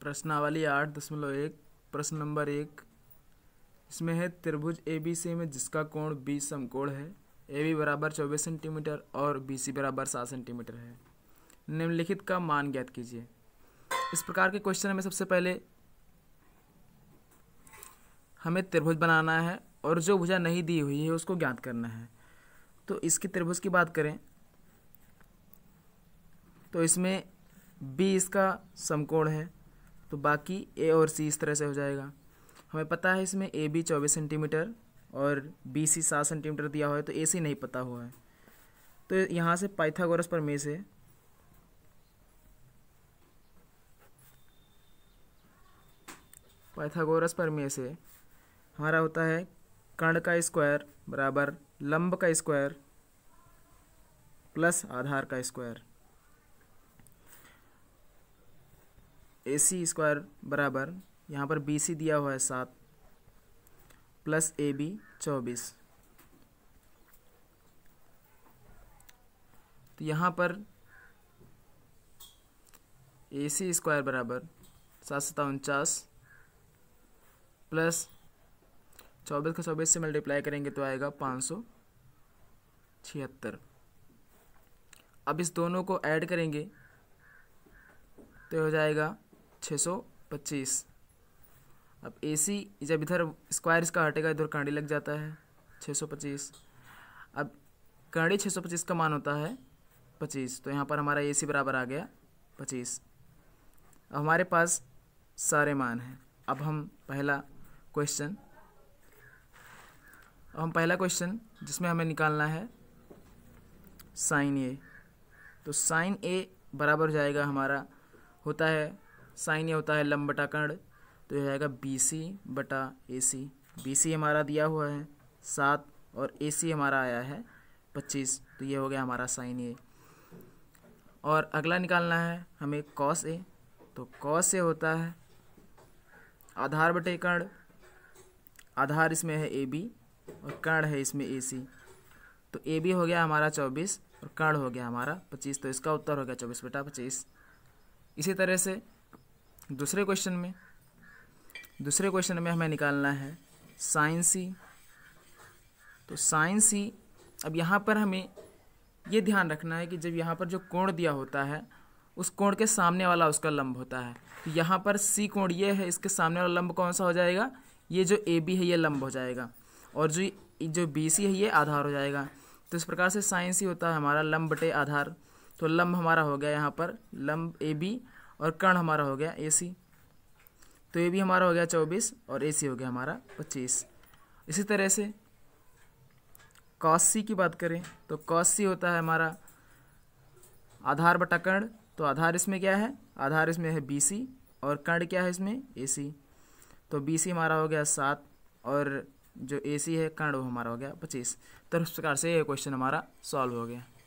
प्रश्नावली आठ दशमलव एक प्रश्न नंबर एक इसमें है त्रिभुज ए बी सी में जिसका कोण बी समकोण है ए बी बराबर चौबीस सेंटीमीटर और बी सी बराबर सात सेंटीमीटर है निम्नलिखित का मान ज्ञात कीजिए इस प्रकार के क्वेश्चन में सबसे पहले हमें त्रिभुज बनाना है और जो भुजा नहीं दी हुई है उसको ज्ञात करना है तो इसकी त्रिभुज की बात करें तो इसमें बी इसका समकोण है तो बाकी ए और सी इस तरह से हो जाएगा हमें पता है इसमें ए बी चौबीस सेंटीमीटर और बी सी सात सेंटीमीटर दिया हुआ है तो ए सी नहीं पता हुआ है तो यहाँ से पाइथागोरस पर परमेस है पाइथागोरस पर परमेस है हमारा होता है कर्ण का स्क्वायर बराबर लंब का स्क्वायर प्लस आधार का स्क्वायर ए सी स्क्वायर बराबर यहाँ पर बी सी दिया हुआ है सात प्लस ए बी चौबीस तो यहाँ पर ए सी स्क्वायर बराबर सात सता उनचास प्लस चौबीस का चौबीस से मल्टीप्लाई करेंगे तो आएगा पाँच सौ छिहत्तर अब इस दोनों को ऐड करेंगे तो हो जाएगा छः सौ पच्चीस अब ए सी जब इधर स्क्वायर इसका हटेगा इधर कांडी लग जाता है छः सौ पच्चीस अब कांडी छः सौ पच्चीस का मान होता है पच्चीस तो यहाँ पर हमारा ए सी बराबर आ गया पच्चीस अब हमारे पास सारे मान हैं अब हम पहला क्वेश्चन अब हम पहला क्वेश्चन जिसमें हमें निकालना है साइन ए तो साइन ए बराबर जाएगा हमारा होता है साइन ये होता है लम बटा कर्ण तो यह आएगा बी सी बटा ए सी बी सी हमारा दिया हुआ है सात और ए सी हमारा आया है पच्चीस तो ये हो गया हमारा साइन ए और अगला निकालना है हमें कॉस ए तो कॉस ए होता है आधार बटे कर्ण आधार इसमें है ए बी और कर्ण है इसमें ए सी तो ए बी हो गया हमारा चौबीस और कर्ण हो गया हमारा पच्चीस तो इसका उत्तर हो गया चौबीस बटा पच्चीस इसी तरह से दूसरे क्वेश्चन में दूसरे क्वेश्चन में हमें निकालना है साइन सी तो साइन सी अब यहाँ पर हमें ये ध्यान रखना है कि जब यहाँ पर जो कोण दिया होता है उस कोण के सामने वाला उसका लंब होता है तो यहाँ पर सी कोण ये है इसके सामने वाला लंब कौन सा हो जाएगा ये जो ए बी है ये लंब हो जाएगा और जो जो बी सी है ये आधार हो जाएगा तो इस प्रकार से साइन सी होता है हमारा लंब बटे आधार तो लंब हमारा हो गया यहाँ पर लंब ए बी और कर्ण हमारा हो गया ए सी तो ये भी हमारा हो गया चौबीस और ए सी हो गया हमारा पच्चीस इसी तरह से कॉसी की बात करें तो कॉसी होता है हमारा आधार बटा कर्ण तो आधार इसमें क्या है आधार इसमें है बी सी और कर्ण क्या है इसमें ए सी तो बी सी हमारा हो गया सात और जो ए सी है कर्ण वो हमारा हो गया पच्चीस तो इस प्रकार से ये क्वेश्चन हमारा सॉल्व हो गया